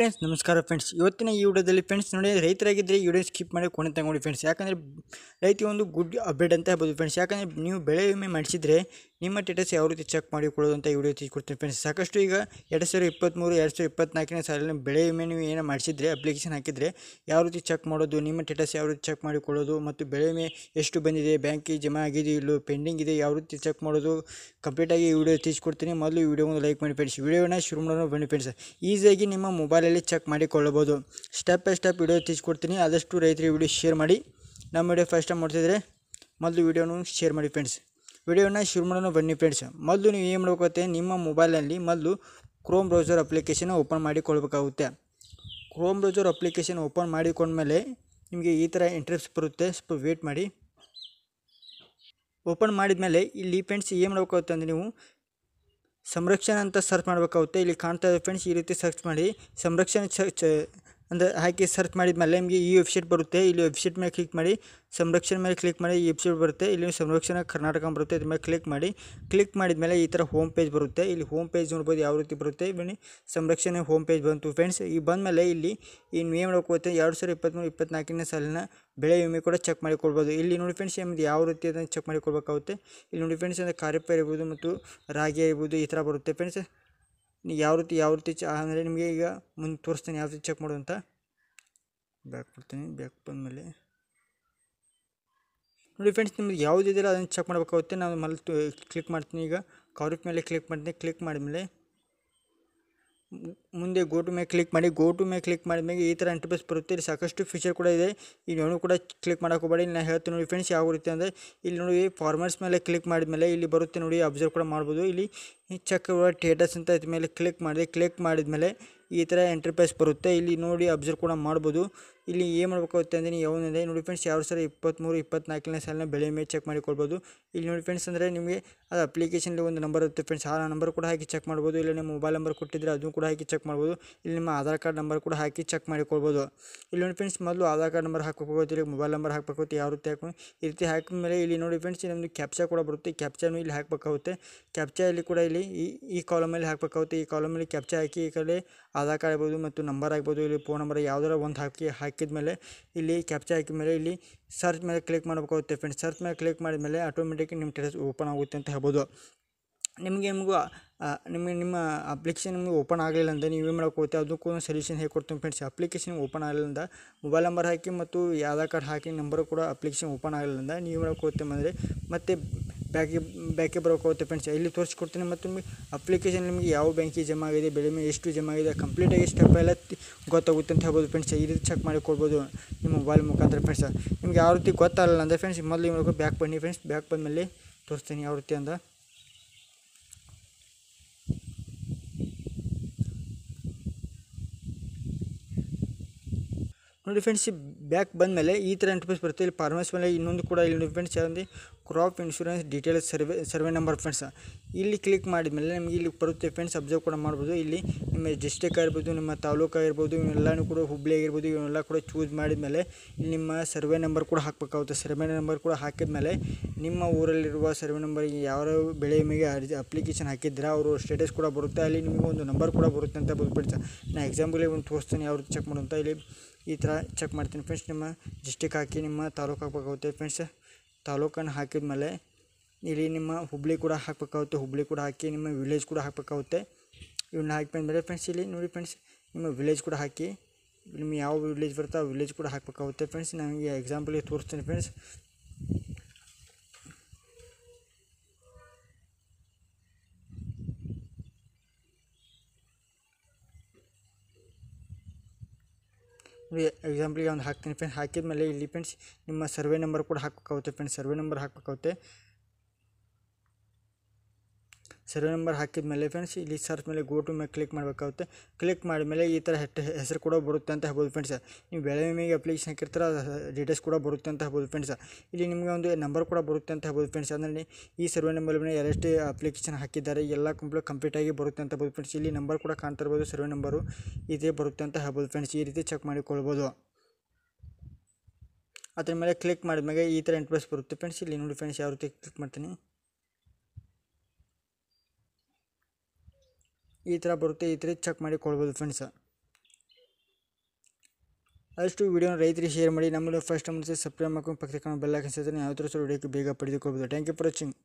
friends ನಮಸ್ಕಾರ friends ಇವತ್ತಿನ ಈ ವಿಡಿಯೋದಲ್ಲಿ ಫ್ರೆಂಡ್ಸ್ ನೋಡಿ ರೈತರಾಗಿದ್ದರೆ ಈ ವಿಡಿಯೋ ಸ್ಕಿಪ್ ಮಾಡಿ ಕೊನೆ ತಗೊಂಡು ಫ್ರೆಂಡ್ಸ್ ಯಾಕಂದರೆ ರೈತ ಒಂದು ಗುಡ್ ಅಪ್ಡೇಟ್ ಅಂತ ಹೇಳ್ಬೋದು ಫ್ರೆಂಡ್ಸ್ ಯಾಕಂದರೆ ನೀವು ಬೆಳೆ ವಿಮೆ ಮಾಡಿಸಿದರೆ ನಿಮ್ಮ ಸ್ಟೇಟಸ್ ಯಾವ ರೀತಿ ಚೆಕ್ ಮಾಡಿಕೊಳ್ಳೋದು ಅಂತ ಈ ವಿಡಿಯೋ ತಿಳಿಸ್ಕೊಡ್ತೀನಿ ಫ್ರೆಂಡ್ಸ್ ಸಾಕಷ್ಟು ಈಗ ಎರಡು ಸಾವಿರದ ಇಪ್ಪತ್ತ್ಮೂರು ಎರಡು ಸಾವಿರದ ಇಪ್ಪತ್ತ್ನಾಲ್ಕನೇ ಸಾಲಿನ ಬೆಳೆ ವಿಮೆ ನೀವು ಏನೋ ಮಾಡಿಸಿದ್ರೆ ಅಪ್ಲಿಕೇಶನ್ ಹಾಕಿದರೆ ಯಾವ ರೀತಿ ಚೆಕ್ ಮಾಡೋದು ನಿಮ್ಮ ಸ್ಟೇಟಸ್ ಯಾವ ರೀತಿ ಚೆಕ್ ಮಾಡಿಕೊಳ್ಳೋದು ಮತ್ತು ಬೆಳೆ ವಿಮೆ ಎಷ್ಟು ಬಂದಿದೆ ಬ್ಯಾಂಕಿಗೆ ಜಮಾ ಆಗಿದೆ ಇಲ್ಲೋ ಪೆಂಡಿಂಗ್ ಇದೆ ಯಾವ ರೀತಿ ಚೆಕ್ ಮಾಡೋದು ಕಂಪ್ಲೀಟಾಗಿ ಈ ವಿಡಿಯೋ ತಿಳಿಸ್ಕೊಡ್ತೀನಿ ಮೊದಲು ಈ ವಿಡಿಯೋ ಲೈಕ್ ಮಾಡಿ ಫ್ರೆಂಡ್ಸ್ ವಿಡಿಯೋನ ಶುರು ಮಾಡೋಣ ಬನ್ನಿ ಫ್ರೆಂಡ್ಸ್ ಈಸಿಯಾಗಿ ನಿಮ್ಮ ಮೊಬೈಲಲ್ಲಿ ಚೆಕ್ ಮಾಡಿಕೊಳ್ಳಬಹುದು ಸ್ಟೆಪ್ ಬೈ ಸ್ಟೆಪ್ ವಿಡಿಯೋ ತಿಳಿಸ್ಕೊಡ್ತೀನಿ ಆದಷ್ಟು ರೈತರಿಗೆ ವಿಡಿಯೋ ಶೇರ್ ಮಾಡಿ ನಮ್ಮ ವಿಡಿಯೋ ಫಸ್ಟ್ ಟೈಮ್ ಮಾಡ್ತಿದ್ರೆ ಮೊದಲು ವಿಡಿಯೋನು ಶೇರ್ ಮಾಡಿ ಫ್ರೆಂಡ್ಸ್ ವಿಡಿಯೋನ ಶುರು ಮಾಡೋಣ ಬನ್ನಿ ಫ್ರೆಂಡ್ಸ್ ಮೊದಲು ನೀವು ಏನು ಮಾಡ್ಬೇಕಾಗುತ್ತೆ ನಿಮ್ಮ ಮೊಬೈಲಲ್ಲಿ ಮೊದಲು ಕ್ರೋಮ್ ಬ್ರೌಸರ್ ಅಪ್ಲಿಕೇಶನ್ ಓಪನ್ ಮಾಡಿಕೊಳ್ಬೇಕಾಗುತ್ತೆ ಕ್ರೋಮ್ ಬ್ರೌಸರ್ ಅಪ್ಲಿಕೇಶನ್ ಓಪನ್ ಮಾಡಿಕೊಂಡ್ಮೇಲೆ ನಿಮಗೆ ಈ ಥರ ಇಂಟ್ರೆಸ್ಟ್ ಬರುತ್ತೆ ಸ್ವಲ್ಪ ವೇಟ್ ಮಾಡಿ ಓಪನ್ ಮೇಲೆ ಇಲ್ಲಿ ಫ್ರೆಂಡ್ಸ್ ಏನು ಮಾಡಬೇಕಾಗುತ್ತೆ ಅಂದರೆ ನೀವು ಸಂರಕ್ಷಣೆ ಅಂತ ಸರ್ಚ್ ಮಾಡಬೇಕಾಗುತ್ತೆ ಇಲ್ಲಿ ಕಾಣ್ತಾ ಇದೆ ಫ್ರೆಂಡ್ಸ್ ಈ ರೀತಿ ಸರ್ಚ್ ಮಾಡಿ ಸಂರಕ್ಷಣೆ ಅಂದರೆ ಹಾಕಿ ಸರ್ಚ್ ಮಾಡಿದ ಮೇಲೆ ನಿಮಗೆ ಈ ವೆಬ್ಸೈಟ್ ಬರುತ್ತೆ ಇಲ್ಲಿ ವೆಬ್ಸೈಟ್ ಮೇಲೆ ಕ್ಲಿಕ್ ಮಾಡಿ ಸಂರಕ್ಷಣೆ ಮೇಲೆ ಕ್ಲಿಕ್ ಮಾಡಿ ಈ ವೆಬ್ಸೈಟ್ ಬರುತ್ತೆ ಇಲ್ಲಿ ಸಂರಕ್ಷಣೆ ಕರ್ನಾಟಕ ಬರುತ್ತೆ ಇದ್ರ ಮೇಲೆ ಕ್ಲಿಕ್ ಮಾಡಿ ಕ್ಲಿಕ್ ಮಾಡಿದ ಮೇಲೆ ಈ ಥರ ಹೋಮ್ ಪೇಜ್ ಬರುತ್ತೆ ಇಲ್ಲಿ ಹೋಮ್ ಪೇಜ್ ನೋಡ್ಬೋದು ಯಾವ ರೀತಿ ಬರುತ್ತೆ ಇವನಿ ಸಂರಕ್ಷಣೆ ಹೋಮ್ ಪೇಜ್ ಬಂತು ಫ್ರೆಂಡ್ಸ್ ಈ ಬಂದಮೇಲೆ ಇಲ್ಲಿ ಈ ಏನು ನೋಡ್ಕೋತೆ ಎರಡು ಸಾವಿರ ಇಪ್ಪತ್ತ್ಮೂರು ಇಪ್ಪತ್ತ್ನಾಲ್ಕನೇ ಸಾಲಿನ ಬೆಳೆ ವಿಮೆ ಕೂಡ ಚೆಕ್ ಮಾಡಿ ಕೊಡ್ಬೋದು ಇಲ್ಲಿ ನೋಡಿ ಫ್ರೆಂಡ್ಸ್ ನಿಮ್ದು ಯಾವ ರೀತಿ ಅದನ್ನು ಚೆಕ್ ಮಾಡಿ ಕೊಡಬೇಕಾಗುತ್ತೆ ಇಲ್ಲಿ ನೋಡಿ ಫ್ರೆಂಡ್ಸ್ ಅಂದರೆ ಕಾರ್ಯಪ್ಪ ಇರ್ಬೋದು ಮತ್ತು ರಾಗಿ ಇರ್ಬೋದು ಈ ಥರ ಬರುತ್ತೆ ಫ್ರೆಂಡ್ಸ್ ಯಾವ ರೀತಿ ಯಾವ ರೀತಿ ಚ ಅಂದರೆ ನಿಮಗೆ ಈಗ ಮುಂದೆ ತೋರಿಸ್ತೀನಿ ಯಾವ ರೀತಿ ಚೆಕ್ ಮಾಡೋದು ಅಂತ ಬ್ಯಾಕ್ ಬರ್ತೀನಿ ಬ್ಯಾಕ್ ಬಂದಮೇಲೆ ನೋಡಿ ಫ್ರೆಂಡ್ಸ್ ನಿಮ್ಗೆ ಇದೆಯಲ್ಲ ಅದನ್ನು ಚೆಕ್ ಮಾಡಬೇಕಾಗುತ್ತೆ ನಾನು ಮಲ್ ಕ್ಲಿಕ್ ಮಾಡ್ತೀನಿ ಈಗ ಕವರಿಪ್ ಮೇಲೆ ಕ್ಲಿಕ್ ಮಾಡ್ತೀನಿ ಕ್ಲಿಕ್ ಮಾಡಿದ್ಮೇಲೆ ಮುಂದೆ ಗೋ ಟು ಮೇಲೆ ಕ್ಲಿಕ್ ಮಾಡಿ ಗೋ ಟು ಮೇಲೆ ಕ್ಲಿಕ್ ಮಾಡಿದ್ಮೇಲೆ ಈ ಥರ ಇಂಟರ್ಫೇಸ್ ಬರುತ್ತೆ ಇಲ್ಲಿ ಸಾಕಷ್ಟು ಫೀಚರ್ ಕೂಡ ಇದೆ ಇಲ್ಲಿ ನೀವು ಕೂಡ ಕ್ಲಿಕ್ ಹೋಗಬೇಡಿ ನಾನು ಹೇಳ್ತೀನಿ ನೋಡಿ ಫ್ರೆಂಡ್ಸ್ ಯಾವ ರೀತಿ ಅಂದರೆ ಇಲ್ಲಿ ನೋಡಿ ಫಾರ್ಮರ್ಸ್ ಮೇಲೆ ಕ್ಲಿಕ್ ಮಾಡಿದ್ಮೇಲೆ ಇಲ್ಲಿ ಬರುತ್ತೆ ನೋಡಿ ಅಬ್ಸರ್ವ್ ಕೂಡ ಮಾಡ್ಬೋದು ಇಲ್ಲಿ ಈ ಚೆಕ್ ಟೇಟಸ್ ಅಂತ ಇದ್ರ ಮೇಲೆ ಕ್ಲಿಕ್ ಮಾಡಿದೆ ಕ್ಲಿಕ್ ಮಾಡಿದ ಮೇಲೆ ಈ ಥರ ಎಂಟರ್ಪ್ರೈಸ್ ಬರುತ್ತೆ ಇಲ್ಲಿ ನೋಡಿ ಅಬ್ಸರ್ವ್ ಕೂಡ ಮಾಡ್ಬೋದು ಇಲ್ಲಿ ಏನು ಮಾಡ್ಬೇಕಾಗುತ್ತೆ ಅಂದರೆ ಯಾವ ನೋಡಿ ಫ್ರೆಂಡ್ಸ್ ಎರಡು ಸಾವಿರ ಇಪ್ಪತ್ತ್ಮೂರು ಇಪ್ಪತ್ನಾಲ್ಕನೇ ಸಾಲಿನ ಬೆಳೆ ಮೇಲೆ ಚೆಕ್ ಮಾಡಿಕೊಳ್ಬೋದು ಇಲ್ಲಿ ನೋಡಿ ಫ್ರೆಂಡ್ಸ್ ಅಂದರೆ ನಿಮಗೆ ಅದು ಅಪ್ಲಿಕೇಶನಲ್ಲಿ ಒಂದು ನಂಬರ್ ಇರುತ್ತೆ ಫ್ರೆಂಡ್ಸ್ ಆ ನಂಬರ್ ಕೂಡ ಹಾಕಿ ಚೆಕ್ ಮಾಡ್ಬೋದು ಇಲ್ಲ ನಿಮ್ಮ ಮೊಬೈಲ್ ನಂಬರ್ ಕೊಟ್ಟಿದ್ದರೆ ಅದನ್ನು ಕೂಡ ಹಾಕಿ ಚೆಕ್ ಮಾಡ್ಬೋದು ಇಲ್ಲಿ ನಿಮ್ಮ ಆಧಾರ್ ಕಾರ್ಡ್ ನಂಬರ್ ಕೂಡ ಹಾಕಿ ಚೆಕ್ ಮಾಡಿಕೊಳ್ಬೋದು ಇಲ್ಲಿ ನೋಡಿ ಫ್ರೆಂಡ್ಸ್ ಮೊದಲು ಆಧಾರ್ ಕಾರ್ಡ್ ನಂಬರ್ ಹಾಕಬೇಕಾಗುತ್ತೆ ಇಲ್ಲಿ ಮೊಬೈಲ್ ನಂಬರ್ ಹಾಕಬೇಕಾಗುತ್ತೆ ಯಾವ ರೀತಿ ಹಾಕಿ ಈ ರೀತಿ ಹಾಕಿದ್ಮೇಲೆ ಮೇಲೆ ಇಲ್ಲಿ ನೋಡಿ ಫ್ರೆಂಡ್ಸ್ ನಮ್ಮದು ಕ್ಯಾಪ್ಚಾ ಕೂಡ ಬರುತ್ತೆ ಕ್ಯಾಪ್ಚಾನು ಇಲ್ಲಿ ಹಾಕಬೇಕಾಗುತ್ತೆ ಕ್ಯಾಪ್ಚಾ ಇಲ್ಲಿ ಕೂಡ ಇಲ್ಲಿ ಇಲ್ಲಿ ಈ ಈ ಕಾಲಮಲ್ಲಿ ಹಾಕಬೇಕಾಗುತ್ತೆ ಈ ಕಾಲಮಲ್ಲಿ ಕ್ಯಾಪ್ಚ ಹಾಕಿ ಈ ಕಡೆ ಆಧಾರ್ ಕಾರ್ಡ್ ಆಗ್ಬೋದು ಮತ್ತು ನಂಬರ್ ಆಗ್ಬೋದು ಇಲ್ಲಿ ಫೋನ್ ನಂಬರ್ ಯಾವುದಾರ ಒಂದು ಹಾಕಿ ಹಾಕಿದ ಮೇಲೆ ಇಲ್ಲಿ ಕ್ಯಾಪ್ಚ ಹಾಕಿದ ಮೇಲೆ ಇಲ್ಲಿ ಸರ್ಚ್ ಮೇಲೆ ಕ್ಲಿಕ್ ಮಾಡಬೇಕಾಗುತ್ತೆ ಫ್ರೆಂಡ್ಸ್ ಸರ್ಚ್ ಮೇಲೆ ಕ್ಲಿಕ್ ಮಾಡಿದ ಮೇಲೆ ಆಟೋಮೆಟಿಕ್ ನಿಮ್ಮ ಟೆರೆಸ್ ಓಪನ್ ಆಗುತ್ತೆ ಅಂತ ಹೇಳ್ಬೋದು ನಿಮಗೆ ನಿಮಗೂ ನಿಮಗೆ ನಿಮ್ಮ ಅಪ್ಲಿಕೇಶನ್ ನಿಮಗೆ ಓಪನ್ ಆಗಲಿಲ್ಲ ಅಂದರೆ ನೀವು ಏನು ಮಾಡಕ್ಕೆ ಹೋಗ್ತೀವಿ ಅದಕ್ಕೂ ಒಂದು ಸಲ್ಯೂಷನ್ ಹೇಗೆ ಕೊಡ್ತೀನಿ ಫ್ರೆಂಡ್ಸ್ ಅಪ್ಲಿಕೇಶನ್ ಓಪನ್ ಆಗಲಿಲ್ಲ ಮೊಬೈಲ್ ನಂಬರ್ ಹಾಕಿ ಮತ್ತು ಆಧಾರ್ ಕಾರ್ಡ್ ಹಾಕಿ ನಂಬರ್ ಕೂಡ ಅಪ್ಲಿಕೇಶನ್ ಓಪನ್ ಆಗಲಿಲ್ಲ ನೀವು ಮಾಡಕ್ಕೆ ಹೋಗ್ತೀವಿ ಅಂದರೆ ಮತ್ತೆ ಬ್ಯಾಕಿಗೆ ಬ್ಯಾಕಿಗೆ ಬರೋಕೆ ಹೋಗುತ್ತೆ ಫ್ರೆಂಡ್ಸ್ ಇಲ್ಲಿ ತೋರಿಸ್ಕೊಡ್ತೀನಿ ಮತ್ತು ನಿಮಗೆ ಅಪ್ಲಿಕೇಶನ್ ನಿಮಗೆ ಯಾವ ಬ್ಯಾಂಕಿಗೆ ಜಮಾ ಆಗಿದೆ ಬೆಳಿಮೆ ಎಷ್ಟು ಜಮಾ ಆಗಿದೆ ಕಂಪ್ಲೀಟಾಗಿ ಸ್ಟೆಪ್ ಎಲ್ಲ ಗೊತ್ತಾಗುತ್ತೆ ಅಂತ ಹೇಳ್ಬೋದು ಫ್ರೆಂಡ್ಸ್ ಈ ರೀತಿ ಚೆಕ್ ಮಾಡಿ ಕೊಡ್ಬೋದು ನಿಮ್ಮ ಮೊಬೈಲ್ ಮುಖಾಂತರ ಫ್ರೆಂಡ್ಸ್ ನಿಮ್ಗೆ ಯಾವ ರೀತಿ ಗೊತ್ತಾಗಲ್ಲ ಅಂದರೆ ಫ್ರೆಂಡ್ಸ್ ಮೊದಲು ಮಾಡಬೇಕು ಬ್ಯಾಕ್ ಬನ್ನಿ ಫ್ರೆಂಡ್ಸ್ ಬ್ಯಾಕ್ ಬಂದ ಮೇಲೆ ತೋರಿಸ್ತೀನಿ ಯಾವ ರೀತಿ ಅಂದ ನೋಡಿ ಫ್ರೆಂಡ್ಸ್ ಬ್ಯಾಕ್ ಬಂದಮೇಲೆ ಈ ಥರ ಎಂಟ್ರೆನ್ಸ್ ಬರುತ್ತೆ ಇಲ್ಲಿ ಫಾರ್ಮಸ್ ಮೇಲೆ ಇನ್ನೊಂದು ಕೂಡ ಇಲ್ಲಿ ಫ್ರೆಂಡ್ಸ್ ಯಾವುದೇ crop insurance details survey survey number friends ಇಲ್ಲಿ ಕ್ಲಿಕ್ ಮಾಡಿದ್ಮೇಲೆ ಮೇಲೆ ನಿಮಗೆ ಇಲ್ಲಿ ಬರುತ್ತೆ ಫ್ರೆಂಡ್ಸ್ ಅಬ್ಸರ್ವ್ ಕೂಡ ಮಾಡ್ಬೋದು ಇಲ್ಲಿ ನಿಮ್ಮ ಡಿಸ್ಟಿಕ್ ಆಗಿರ್ಬೋದು ನಿಮ್ಮ ತಾಲೂಕು ಆಗಿರ್ಬೋದು ಇವನ್ನೆಲ್ಲನೂ ಕೂಡ ಹುಬ್ಳಿ ಆಗಿರ್ಬೋದು ಇವೆಲ್ಲ ಕೂಡ ಚೂಸ್ ಮಾಡಿದ್ಮೇಲೆ ಇಲ್ಲಿ ನಿಮ್ಮ ಸರ್ವೆ ನಂಬರ್ ಕೂಡ ಹಾಕಬೇಕಾಗುತ್ತೆ ಸರ್ವೆ ನಂಬರ್ ಕೂಡ ಹಾಕಿದ ಮೇಲೆ ನಿಮ್ಮ ಊರಲ್ಲಿರುವ ಸರ್ವೆ ನಂಬರ್ಗೆ ಯಾವ ಬೆಳೆ ವಿಮೆಗೆ ಅರ್ಜಿ ಅಪ್ಲಿಕೇಶನ್ ಹಾಕಿದ್ರೆ ಅವರು ಸ್ಟೇಟಸ್ ಕೂಡ ಬರುತ್ತೆ ಅಲ್ಲಿ ನಿಮಗೆ ಒಂದು ನಂಬರ್ ಕೂಡ ಬರುತ್ತೆ ಅಂತ ಫ್ರೆಂಡ್ಸ್ ನಾನು ಎಕ್ಸಾಂಪಲ್ಗೆ ಒಂದು ತೋರಿಸ್ತೀನಿ ಯಾವ ರೀತಿ ಚೆಕ್ ಮಾಡುವಂಥ ಇಲ್ಲಿ ಈ ಥರ ಚೆಕ್ ಮಾಡ್ತೀನಿ ಫ್ರೆಂಡ್ಸ್ ನಿಮ್ಮ ಡಿಸ್ಟಿಕ್ ಹಾಕಿ ನಿಮ್ಮ ತಾಲೂಕು ಹಾಕಬೇಕಾಗುತ್ತೆ ಫ್ರೆಂಡ್ಸ್ ತಾಲೂಕನ್ನು ಹಾಕಿದ ಮೇಲೆ ಇಲ್ಲಿ ನಿಮ್ಮ ಹುಬ್ಳಿ ಕೂಡ ಹಾಕಬೇಕಾಗುತ್ತೆ ಹುಬ್ಳಿ ಕೂಡ ಹಾಕಿ ನಿಮ್ಮ ವಿಲೇಜ್ ಕೂಡ ಹಾಕಬೇಕಾಗುತ್ತೆ ಇವನ್ನ ಹಾಕಿ ಫ್ರೆಂಡ್ಸ್ ಇಲ್ಲಿ ನೋಡಿ ಫ್ರೆಂಡ್ಸ್ ನಿಮ್ಮ ವಿಲೇಜ್ ಕೂಡ ಹಾಕಿ ನಿಮ್ಗೆ ಯಾವ ವಿಲೇಜ್ ಬರುತ್ತೋ ವಿಲೇಜ್ ಕೂಡ ಹಾಕಬೇಕಾಗುತ್ತೆ ಫ್ರೆಂಡ್ಸ್ ನನಗೆ ಎಕ್ಸಾಂಪಲಿಗೆ ತೋರಿಸ್ತೀನಿ ಫ್ರೆಂಡ್ಸ್ ಎಕ್ಸಾಂಪಲಿಗೆ ಒಂದು ಹಾಕ್ತೀನಿ ಫ್ರೆಂಡ್ಸ್ ಹಾಕಿದ ಮೇಲೆ ಇಲ್ಲಿ ಫ್ರೆಂಡ್ಸ್ ನಿಮ್ಮ ಸರ್ವೆ ನಂಬರ್ ಕೂಡ ಹಾಕಬೇಕಾಗುತ್ತೆ ಫ್ರೆಂಡ್ಸ್ ಸರ್ವೆ ನಂಬರ್ ಹಾಕಬೇಕಾಗುತ್ತೆ ಸರ್ವೆ نمبر ಹಾಕಿ ಮೇಲೆ फ्रेंड्स ಇಲ್ಲಿ ಸರ್ಚ್ ಮೇಲೆ ಗೋ ಟು ಮೇಲೆ ಕ್ಲಿಕ್ ಮಾಡಬೇಕಾಗುತ್ತೆ ಕ್ಲಿಕ್ ಮಾಡಿದ ಮೇಲೆ ಈ ತರ ಹೆಸರು ಕೂಡ ಬರುತ್ತೆ ಅಂತ ಹೇಳ್ಬಹುದು फ्रेंड्स ನೀವು ಬೆಳವಿಮಿಗೆ ಅಪ್ಲಿಕೇಶನ್ ಹಾಕಿದ್ರೆ ಡೀಟೇಲ್ಸ್ ಕೂಡ ಬರುತ್ತೆ ಅಂತ ಹೇಳ್ಬಹುದು फ्रेंड्स ಇಲ್ಲಿ ನಿಮಗೆ ಒಂದು નંબર ಕೂಡ ಬರುತ್ತೆ ಅಂತ ಹೇಳ್ಬಹುದು फ्रेंड्स ಅದನಲ್ಲಿ ಈ ಸರ್ವೆ ನಂಬರ್ ಅಲ್ಲಿ ಎಲ್ಎಸ್‌ಟಿ ಅಪ್ಲಿಕೇಶನ್ ಹಾಕಿದರೆ ಎಲ್ಲಾ ಕಂಪ್ಲೀಟ್ ಆಗಿ ಬರುತ್ತೆ ಅಂತ ಹೇಳ್ಬಹುದು फ्रेंड्स ಇಲ್ಲಿ નંબર ಕೂಡ ಕಾಣುತ್ತಿರಬಹುದು ಸರ್ವೆ ನಂಬರ್ ಇದೆ ಬರುತ್ತೆ ಅಂತ ಹೇಳ್ಬಹುದು फ्रेंड्स ಈ ರೀತಿ ಚೆಕ್ ಮಾಡಿಕೊಳ್ಳಬಹುದು ಆತ್ರ ಮೇಲೆ ಕ್ಲಿಕ್ ಮಾಡಿದ್ಮೇಗೆ ಈ ತರ ಇಂಟರ್ಫೇಸ್ ಬರುತ್ತೆ फ्रेंड्स ಇಲ್ಲಿ ನೋಡಿ फ्रेंड्स ಯಾವ ರೀತಿ ಕ್ಲಿಕ್ ಮಾಡ್ತೀನಿ ಈ ಥರ ಬರುತ್ತೆ ಈ ಥರ ಚೆಕ್ ಮಾಡಿ ಕೊಡ್ಬೋದು ಫ್ರೆಂಡ್ಸ್ ಅಷ್ಟು ವೀಡಿಯೋನ ರೈತರಿಗೆ ಶೇರ್ ಮಾಡಿ ನಮ್ಮಲ್ಲಿ ಫಸ್ಟ್ ಟೈಮ್ ಸಬ್ಸ್ಕ್ರೈಬ್ ಮಾಡ್ಕೊಂಡು ಪಕ್ಕದ ಬೆಲ್ಲ ಹಾಕಿಸಿದ್ರೆ ಯಾವ ಥರ ಸಹ ವೀಡಿಯೋಕ್ಕೆ ಬೇಗ ಪಡೆದುಕೊಳ್ಬೋದು ಥ್ಯಾಂಕ್ ಯು ಫಾರ್ ವಾಚಿಂಗ್